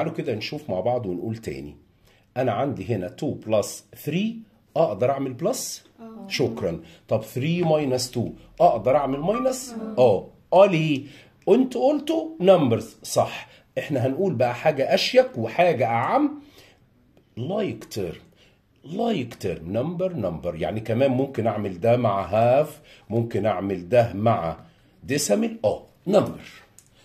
تعالوا كده نشوف مع بعض ونقول تاني انا عندي هنا 2 بلس 3 اقدر اعمل بلس آه. شكرا طب 3 ماينس 2 اقدر اعمل ماينس اه اه ليه انتوا قلتوا نمبرز صح احنا هنقول بقى حاجه اشيك وحاجه اعم لايك تيرم لايك تيرم نمبر نمبر يعني كمان ممكن اعمل ده مع هاف ممكن اعمل ده مع ديسمل اه نمبر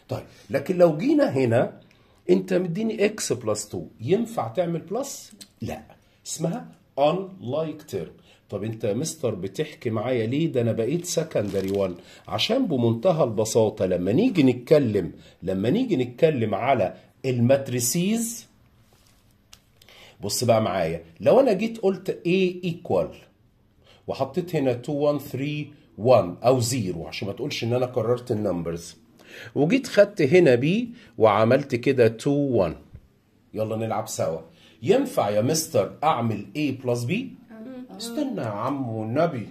طيب لكن لو جينا هنا انت مديني اكس بلس 2 ينفع تعمل بلس لا اسمها ان لايك تيرم طب انت يا مستر بتحكي معايا ليه ده انا بقيت سكندري 1 عشان بمنتهى البساطه لما نيجي نتكلم لما نيجي نتكلم على الماتريسيز بص بقى معايا لو انا جيت قلت A ايكوال وحطيت هنا 2 1 3 1 او 0 عشان ما تقولش ان انا كررت النمبرز وجيت خدت هنا بي وعملت كده 2 1 يلا نلعب سوا ينفع يا مستر اعمل A بلس B استنى يا عم والنبي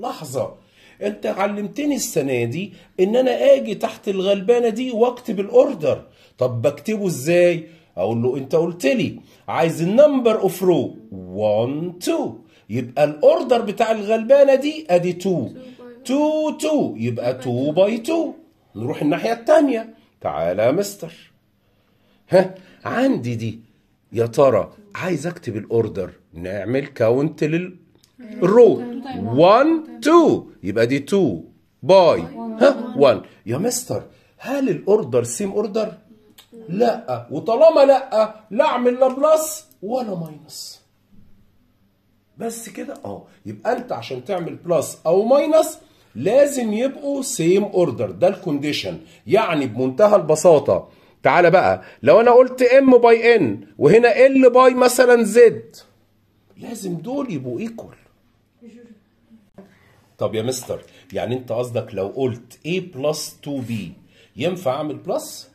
لحظة انت علمتني السنة دي ان انا اجي تحت الغلبانة دي واكتب الاوردر طب بكتبه ازاي اقول له انت قلت لي عايز النمبر اوف رو 1 2 يبقى الاوردر بتاع الغلبانة دي ادي 2 2 2 يبقى 2 باي 2 نروح الناحية التانية تعالى يا مستر ها عندي دي يا ترى عايز اكتب الاوردر نعمل كاونت للرو 1 2 يبقى دي 2 باي ها 1 يا مستر هل الاوردر سيم اوردر لا وطالما لا لا اعمل لا بلس ولا ماينس بس كده اه يبقى انت عشان تعمل بلس او ماينس لازم يبقوا سيم اوردر ده الكونديشن يعني بمنتهى البساطه تعالى بقى لو انا قلت ام باي ان وهنا ال باي مثلا زد لازم دول يبقوا ايكوال طب يا مستر يعني انت قصدك لو قلت a بلس 2b ينفع اعمل بلس؟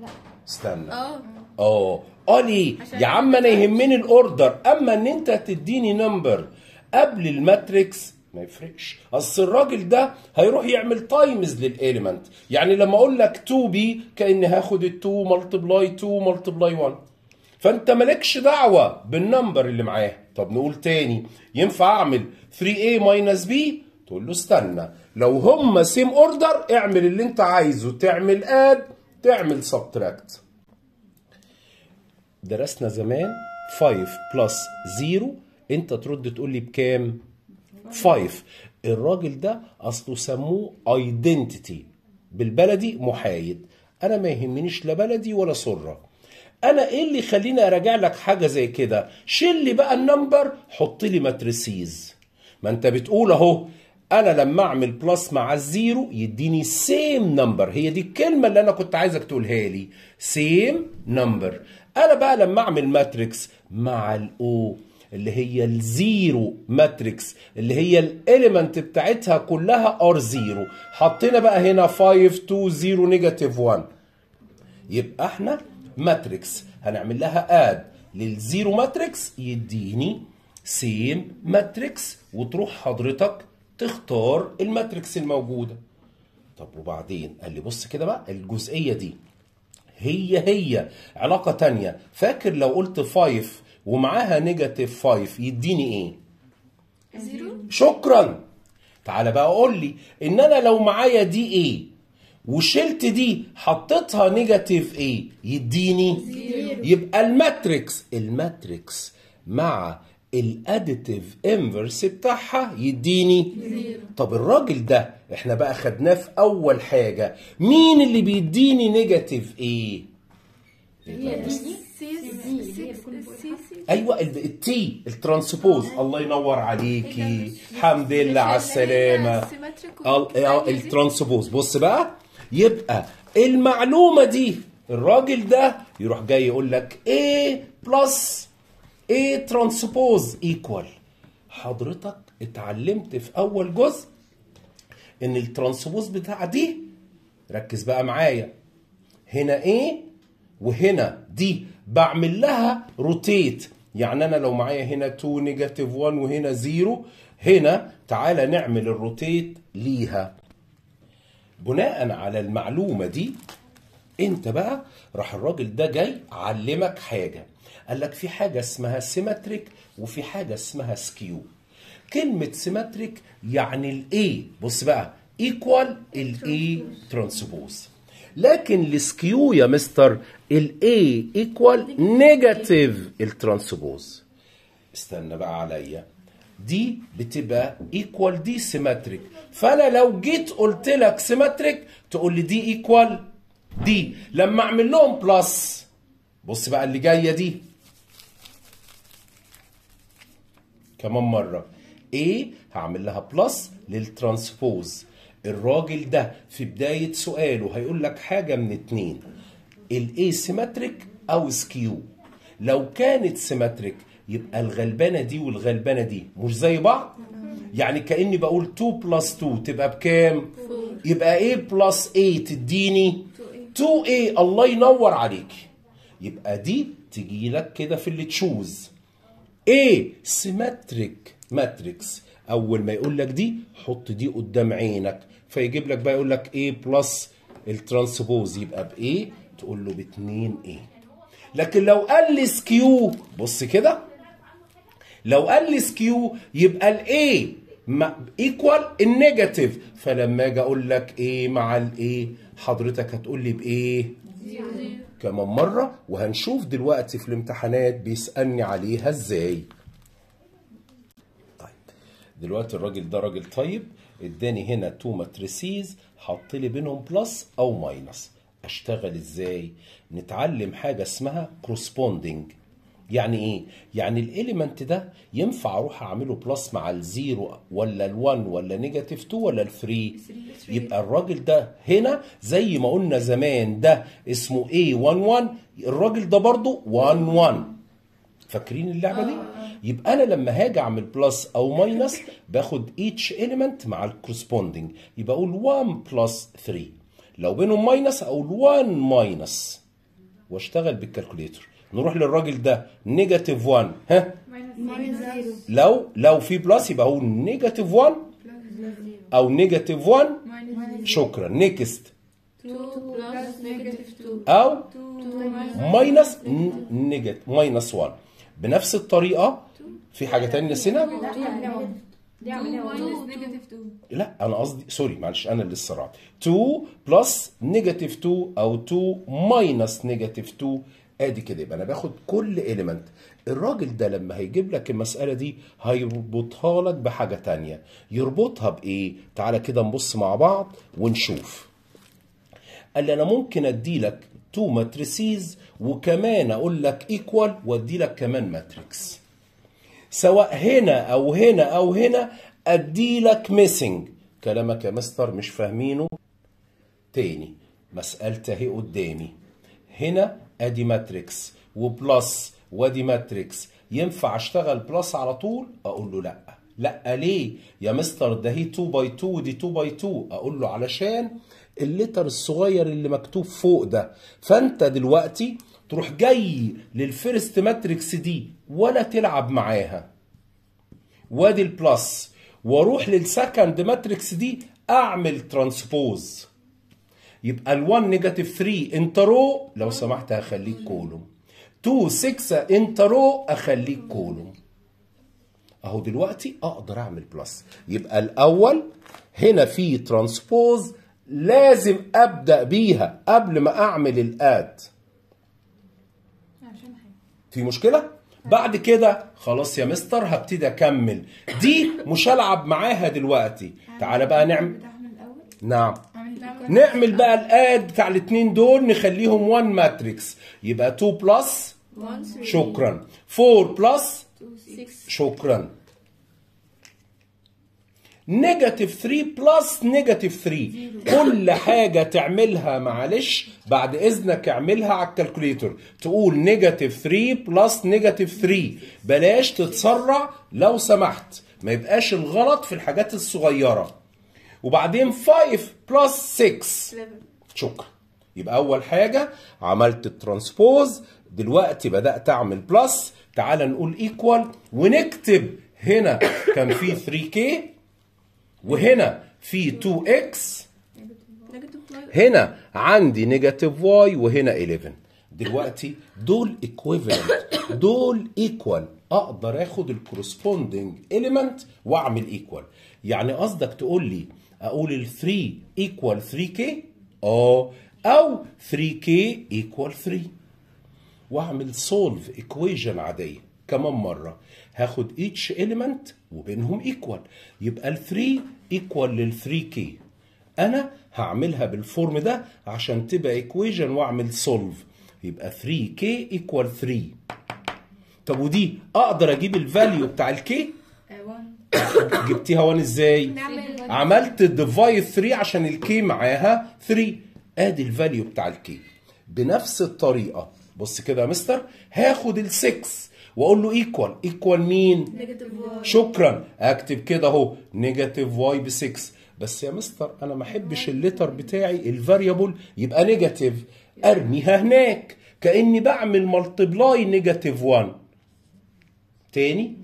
لا استنى اه اه اه ليه؟ يا عم انا يهمني الاوردر اما ان انت تديني نمبر قبل الماتريكس ما يفرقش اصل الراجل ده هيروح يعمل تايمز للاليمنت يعني لما اقول لك 2 بي كاني هاخد ال 2 ملتبلاي 2 ملتبلاي 1 فانت مالكش دعوه بالنمبر اللي معاه طب نقول تاني ينفع اعمل 3a ماينس بي تقول له استنى لو هم سيم اوردر اعمل اللي انت عايزه تعمل اد تعمل سبتراكت درسنا زمان 5 بلس 0 انت ترد تقول لي بكام فايف الراجل ده اصله سموه ايدنتيتي بالبلدي محايد انا ما يهمنيش لا بلدي ولا سره انا ايه اللي يخليني اراجع لك حاجه زي كده شيل لي بقى النمبر حط لي ماتريسيز ما انت بتقول اهو انا لما اعمل بلس مع الزيرو يديني سيم نمبر هي دي الكلمه اللي انا كنت عايزك تقولها لي سيم نمبر انا بقى لما اعمل ماتريكس مع الاو اللي هي الزيرو ماتريكس اللي هي الاليمنت بتاعتها كلها ار زيرو حطينا بقى هنا 5 2 0 نيجاتيف 1 يبقى احنا ماتريكس هنعمل لها اد للزيرو ماتريكس يديني سيم ماتريكس وتروح حضرتك تختار الماتريكس الموجوده طب وبعدين قال لي بص كده بقى الجزئيه دي هي هي علاقة ثانيه فاكر لو قلت 5 ومعاها نيجاتيف 5 يديني ايه؟ زيرو شكرا تعالى بقى قول لي ان انا لو معايا دي ايه وشلت دي حطيتها نيجاتيف ايه يديني زيرو. يبقى الماتريكس الماتريكس مع الاديتيف انفرس بتاعها يديني زيرو. طب الراجل ده احنا بقى خدناه في اول حاجه مين اللي بيديني نيجاتيف ايه ايوه التي الترانسبوز الله ينور عليكي إيه، الحمد لله على السلامه الترانسبوز آه، بص بقى يبقى المعلومه دي الراجل ده يروح جاي يقول لك ايه بلس ايه ترانسبوز ايكوال حضرتك اتعلمت في اول جزء ان الترانسبوز بتاع دي ركز بقى معايا هنا ايه وهنا دي بعمل لها روتيت يعني انا لو معايا هنا 2 نيجاتيف 1 وهنا 0 هنا تعالى نعمل الروتيت ليها بناء على المعلومه دي انت بقى راح الراجل ده جاي علمك حاجه قال لك في حاجه اسمها سيمتريك وفي حاجه اسمها سكيو كلمه سيمتريك يعني الايه بص بقى ايكوال الايه ترانسبوز لكن السكيو يا مستر الاي ايكوال نيجاتيف الترانسبوز استنى بقى عليا دي بتبقى ايكوال دي سيمتريك فانا لو جيت قلت لك سيمتريك تقول لي دي ايكوال دي لما اعمل لهم بلس بص بقى اللي جايه دي كمان مره ايه هعمل لها بلس للترانسبوز الراجل ده في بداية سؤاله هيقول لك حاجة من اتنين الاي سيمتريك او سكيو لو كانت سيمتريك يبقى الغلبانة دي والغلبانة دي مش زي بعض يعني كأني بقول 2 بلس 2 تبقى بكام يبقى A بلس A تديني 2A الله ينور عليك يبقى دي تجي لك كده في اللي تشوز A سيمتريك ماتريكس اول ما يقول لك دي حط دي قدام عينك فيجيب لك بقى يقول لك ايه بلس الترانسبوز يبقى بايه تقول له ب 2 ايه لكن لو قال لي سكيو بص كده لو قال لي سكيو يبقى الايه ايكوال النيجاتيف فلما اجي اقول لك ايه مع الايه حضرتك هتقول لي بايه كمان مره وهنشوف دلوقتي في الامتحانات بيسالني عليها ازاي دلوقتي الراجل ده راجل طيب اداني هنا تو ماتريسيز حط لي بينهم بلس او ماينس اشتغل ازاي نتعلم حاجه اسمها كروسبوندنج يعني ايه يعني الاليمنت ده ينفع اروح اعمله بلس مع الزيرو ولا ال1 ولا نيجاتيف 2 ولا ال3 يبقى الراجل ده هنا زي ما قلنا زمان ده اسمه a11 الراجل ده برضه 11 فاكرين اللعبه دي يبقى انا لما هاجي اعمل بلس او ماينس باخد ايتش اليمنت مع الكورسبوندنج يبقى اقول 1 بلس 3 لو بينهم ماينس اقول 1 ماينس واشتغل بالكالكوليتر نروح للراجل ده نيجاتيف 1 ها لو لو في بلس يبقى اقول نيجاتيف 1 او نيجاتيف 1 شكرا نيكست 2 بلس نيجاتيف 2 او ماينس نيجاتيف ماينس 1 بنفس الطريقه في حاجه تانية نسينا لا انا قصدي سوري معلش انا اللي اتسرعت 2 بلس نيجاتيف 2 او 2 ماينس نيجاتيف 2 ادي كده يبقى انا باخد كل اليمنت الراجل ده لما هيجيب لك المساله دي هيربطها لك بحاجه تانية يربطها بايه تعالى كده نبص مع بعض ونشوف قال لي انا ممكن ادي لك تو ماتريسيز وكمان اقول لك ايكوال وادي لك كمان ماتريكس سواء هنا او هنا او هنا ادي لك ميسنج كلامك يا مستر مش فاهمينه تاني مسألة اهي قدامي هنا ادي ماتريكس وبلس وادي ماتريكس ينفع اشتغل بلس على طول اقول له لا لا ليه يا مستر ده هي 2 باي 2 دي 2 باي 2 اقول له علشان اللتر الصغير اللي مكتوب فوق ده فانت دلوقتي تروح جاي للفيرست ماتريكس دي ولا تلعب معاها وادي البلس واروح للسكند ماتريكس دي اعمل ترانسبوز يبقى ال1 نيجاتيف 3 انت رو لو سمحت هخليك كولوم 2 6 انت رو اخليك كولوم اهو دلوقتي اقدر اعمل بلس يبقى الاول هنا في ترانسبوز لازم ابدا بيها قبل ما اعمل الاد في مشكله بعد كده خلاص يا مستر هبتدي اكمل دي مش هلعب معاها دلوقتي تعالى بقى نعمل نعم نعمل بقى الاد بتاع الاثنين دول نخليهم 1 ماتريكس يبقى 2 بلس شكرا 4 بلس شكرا نيجاتيف 3 بلس نيجاتيف 3 كل حاجة تعملها معلش بعد إذنك اعملها على الكالكوليتر تقول نيجاتيف 3 بلس نيجاتيف 3 بلاش تتسرع لو سمحت ما يبقاش الغلط في الحاجات الصغيرة وبعدين 5 بلس 6 شكرا يبقى أول حاجة عملت الترانسبوز دلوقتي بدأت أعمل بلس تعال نقول ايكوال ونكتب هنا كان في 3K وهنا في 2x هنا عندي نيجاتيف واي وهنا 11 دلوقتي دول ايكويفالنت دول ايكوال اقدر اخد الكورسبوندنج ايليمنت واعمل ايكوال يعني قصدك تقول لي اقول ال 3 ايكوال 3k اه او 3k ايكوال 3 واعمل سولف ايكويجن عاديه كمان مره هاخد each element وبينهم ايكوال يبقى ال3 ايكوال لل3 كي انا هعملها بالفورم ده عشان تبقى ايكويجن واعمل سولف يبقى 3 كي ايكوال 3 طب ودي اقدر اجيب الفاليو بتاع الكي آه، جبتيها 1 ازاي عملت ديفايد 3 عشان الكي معاها 3 ادي الفاليو بتاع الكي بنفس الطريقه بص كده يا مستر هاخد ال 6 واقول له ايكوال ايكوال مين شكرا اكتب كده اهو نيجاتيف واي ب 6 بس يا مستر انا ما احبش الليتر بتاعي الفاريبل يبقى نيجاتيف ارميها هناك كاني بعمل ملتبلاي نيجاتيف 1 تاني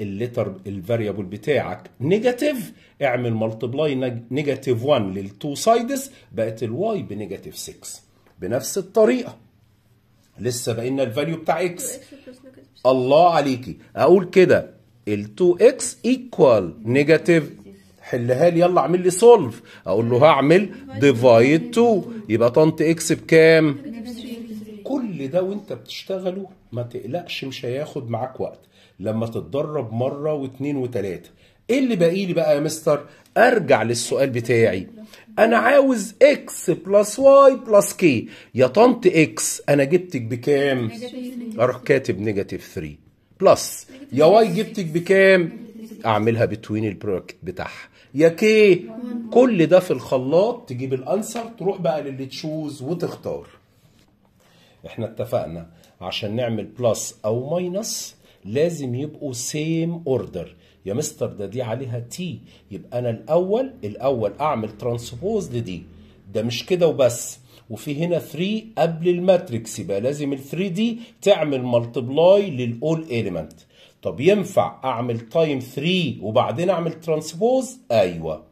الليتر الفاريبل بتاعك نيجاتيف اعمل ملتبلاي نيجاتيف 1 للتو سايدز بقت الواي بنيجاتيف 6 بنفس الطريقه لسه بقينا الفاليو بتاع اكس الله عليكي اقول كده ال 2x ايكوال نيجاتيف حلها لي يلا اعمل لي سولف اقول له هعمل ديفايد 2 يبقى طنط اكس بكام كل ده وانت بتشتغله ما تقلقش مش هياخد معاك وقت لما تتدرب مره واثنين وثلاثه ايه اللي باقي لي بقى يا مستر ارجع للسؤال بتاعي انا عاوز اكس بلس واي بلس كي يا طنط اكس انا جبتك بكام اروح كاتب نيجاتيف 3 بلس يا واي جبتك بكام اعملها بتوين البروجكت بتاعها يا كي كل ده في الخلاط تجيب الانسر تروح بقى للي تشوز وتختار احنا اتفقنا عشان نعمل بلس او ماينس لازم يبقوا سيم اوردر يا مستر ده دي عليها تي يبقى انا الاول الاول اعمل ترانسبوز لدي ده مش كده وبس وفي هنا 3 قبل الماتريكس يبقى لازم ال 3 دي تعمل ملتبلاي للاول اليمنت طب ينفع اعمل تايم 3 وبعدين اعمل ترانسبوز ايوه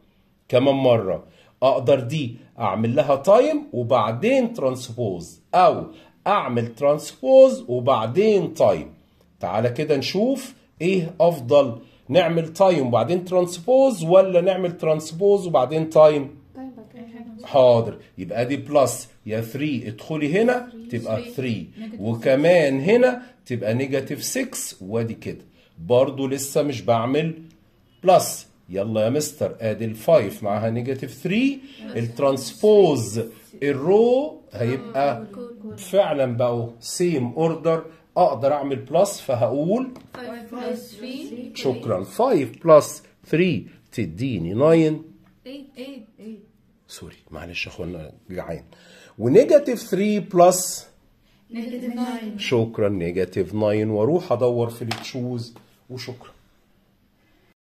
كمان مره اقدر دي اعمل لها تايم وبعدين ترانسبوز او اعمل ترانسبوز وبعدين تايم تعالى كده نشوف ايه افضل نعمل تايم وبعدين ترانسبوز ولا نعمل ترانسبوز وبعدين تايم حاضر يبقى دي بلس يا 3 ادخلي هنا تبقى 3 وكمان هنا تبقى نيجاتيف 6 وادي كده برضو لسه مش بعمل بلس يلا يا مستر ادي ال 5 معاها نيجاتيف 3 الترانسبوز الرو هيبقى آه، فعلا بقوا سيم اوردر اقدر اعمل بلس فهقول 5 3 شكرا 5 بلس 3 تديني 9 8 8 سوري معلش يا اخوانا جعان ونيجاتيف 3 بلس نيجاتيف 9 شكرا نيجاتيف 9 واروح ادور في التشوز وشكرا